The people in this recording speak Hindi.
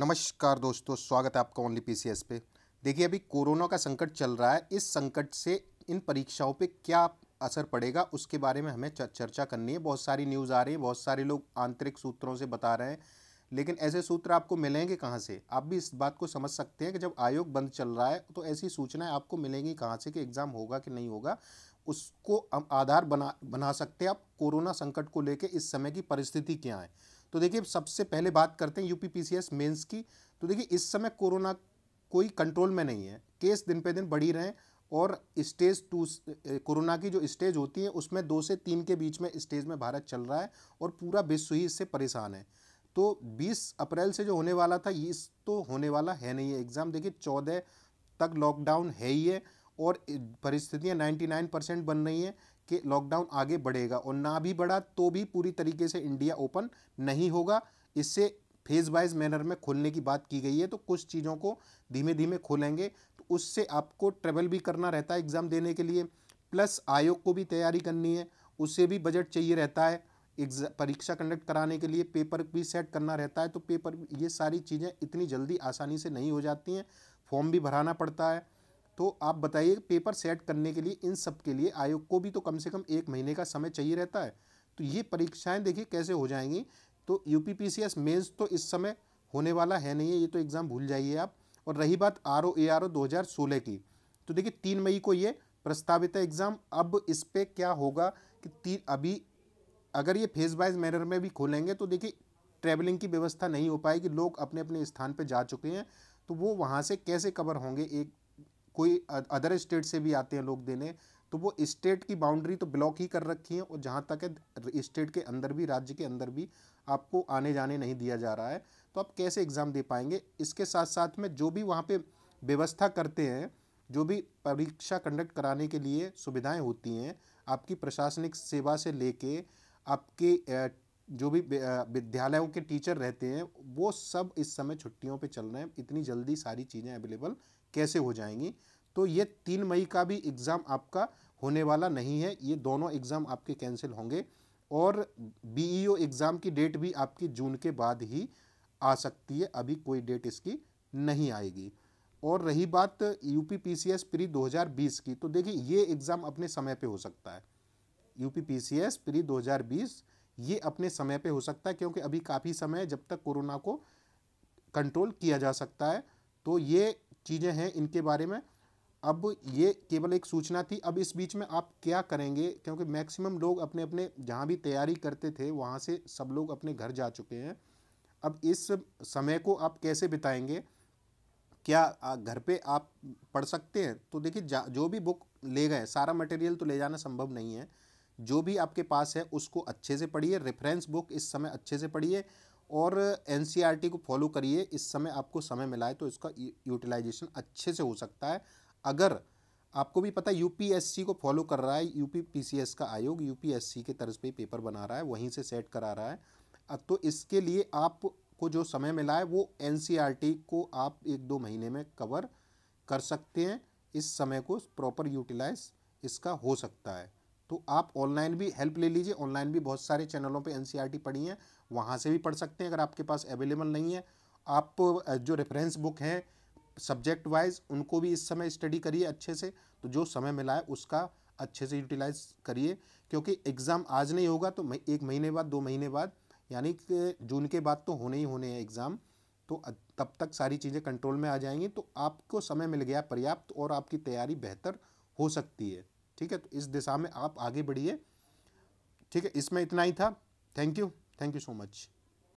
नमस्कार दोस्तों स्वागत है आपका ओनली पीसीएस पे देखिए अभी कोरोना का संकट चल रहा है इस संकट से इन परीक्षाओं पे क्या असर पड़ेगा उसके बारे में हमें चर्चा करनी है बहुत सारी न्यूज़ आ रही है बहुत सारे लोग आंतरिक सूत्रों से बता रहे हैं लेकिन ऐसे सूत्र आपको मिलेंगे कहाँ से आप भी इस बात को समझ सकते हैं कि जब आयोग बंद चल रहा है तो ऐसी सूचनाएं आपको मिलेंगी कहाँ से कि एग्ज़ाम होगा कि नहीं होगा उसको हम आधार बना बना सकते हैं आप कोरोना संकट को लेकर इस समय की परिस्थिति क्या है तो देखिए सबसे पहले बात करते हैं यूपीपीसीएस मेंस की तो देखिए इस समय कोरोना कोई कंट्रोल में नहीं है केस दिन पे दिन बढ़ी रहे हैं और स्टेज टू कोरोना की जो स्टेज होती है उसमें दो से तीन के बीच में स्टेज में भारत चल रहा है और पूरा विश्व ही इससे परेशान है तो 20 अप्रैल से जो होने वाला था ये तो होने वाला है नहीं है एग्ज़ाम देखिए चौदह तक लॉकडाउन है ही है और परिस्थितियाँ 99 परसेंट बन रही हैं कि लॉकडाउन आगे बढ़ेगा और ना भी बढ़ा तो भी पूरी तरीके से इंडिया ओपन नहीं होगा इससे फेज़ वाइज मैनर में खोलने की बात की गई है तो कुछ चीज़ों को धीमे धीमे खोलेंगे तो उससे आपको ट्रेवल भी करना रहता है एग्ज़ाम देने के लिए प्लस आयोग को भी तैयारी करनी है उससे भी बजट चाहिए रहता है परीक्षा कंडक्ट कराने के लिए पेपर भी सेट करना रहता है तो पेपर ये सारी चीज़ें इतनी जल्दी आसानी से नहीं हो जाती हैं फॉर्म भी भराना पड़ता है तो आप बताइए पेपर सेट करने के लिए इन सब के लिए आयोग को भी तो कम से कम एक महीने का समय चाहिए रहता है तो ये परीक्षाएं देखिए कैसे हो जाएंगी तो यू पी पी तो इस समय होने वाला है नहीं है ये तो एग्ज़ाम भूल जाइए आप और रही बात R O A R O दो हज़ार सोलह की तो देखिए तीन मई को ये प्रस्तावित है एग्ज़ाम अब इस पर क्या होगा कि तीन अभी अगर ये फेज वाइज मैनर में भी खोलेंगे तो देखिए ट्रैवलिंग की व्यवस्था नहीं हो पाएगी लोग अपने अपने स्थान पर जा चुके हैं तो वो वहाँ से कैसे कवर होंगे एक कोई अदर स्टेट से भी आते हैं लोग देने तो वो स्टेट की बाउंड्री तो ब्लॉक ही कर रखी है और जहाँ तक है स्टेट के अंदर भी राज्य के अंदर भी आपको आने जाने नहीं दिया जा रहा है तो आप कैसे एग्ज़ाम दे पाएंगे इसके साथ साथ में जो भी वहाँ पर व्यवस्था करते हैं जो भी परीक्षा कंडक्ट कराने के लिए सुविधाएं होती हैं आपकी प्रशासनिक सेवा से लेके आपके जो भी विद्यालयों के टीचर रहते हैं वो सब इस समय छुट्टियों पे चल रहे हैं इतनी जल्दी सारी चीज़ें अवेलेबल कैसे हो जाएंगी तो ये तीन मई का भी एग्ज़ाम आपका होने वाला नहीं है ये दोनों एग्ज़ाम आपके कैंसिल होंगे और बीईओ एग्ज़ाम की डेट भी आपकी जून के बाद ही आ सकती है अभी कोई डेट इसकी नहीं आएगी और रही बात U P P C S pre दो हज़ार बीस की तो देखिए ये एग्ज़ाम अपने समय पे हो सकता है U P P C S pre दो हज़ार बीस ये अपने समय पे हो सकता है क्योंकि अभी काफ़ी समय है जब तक कोरोना को कंट्रोल किया जा सकता है तो ये चीज़ें हैं इनके बारे में अब ये केवल एक सूचना थी अब इस बीच में आप क्या करेंगे क्योंकि मैक्सिमम लोग अपने अपने जहाँ भी तैयारी करते थे वहाँ से सब लोग अपने घर जा चुके हैं अब इस समय को आप कैसे बिताएंगे क्या घर पे आप पढ़ सकते हैं तो देखिए जो भी बुक ले गए सारा मटेरियल तो ले जाना संभव नहीं है जो भी आपके पास है उसको अच्छे से पढ़िए रेफरेंस बुक इस समय अच्छे से पढ़िए और एन e को फॉलो करिए इस समय आपको समय मिला है तो इसका यूटिलाइजेशन अच्छे से हो सकता है अगर आपको भी पता है यूपीएससी को फॉलो कर रहा है यू पीसीएस का आयोग यूपीएससी के तर्ज पे पेपर बना रहा है वहीं से सेट करा रहा है तो इसके लिए आपको जो समय मिला है वो एन e को आप एक दो महीने में कवर कर सकते हैं इस समय को प्रॉपर यूटिलाइज इसका हो सकता है तो आप ऑनलाइन भी हेल्प ले लीजिए ऑनलाइन भी बहुत सारे चैनलों पे एनसीईआरटी e पढ़ी हैं वहाँ से भी पढ़ सकते हैं अगर आपके पास अवेलेबल नहीं है आप जो रेफरेंस बुक हैं सब्जेक्ट वाइज उनको भी इस समय स्टडी करिए अच्छे से तो जो समय मिला है उसका अच्छे से यूटिलाइज करिए क्योंकि एग्ज़ाम आज नहीं होगा तो एक महीने बाद दो महीने बाद यानी कि जून के बाद तो होने ही होने हैं एग्ज़ाम तो तब तक सारी चीज़ें कंट्रोल में आ जाएंगी तो आपको समय मिल गया पर्याप्त और आपकी तैयारी बेहतर हो सकती है ठीक है तो इस दिशा में आप आगे बढ़िए ठीक है इसमें इतना ही था thank you thank you so much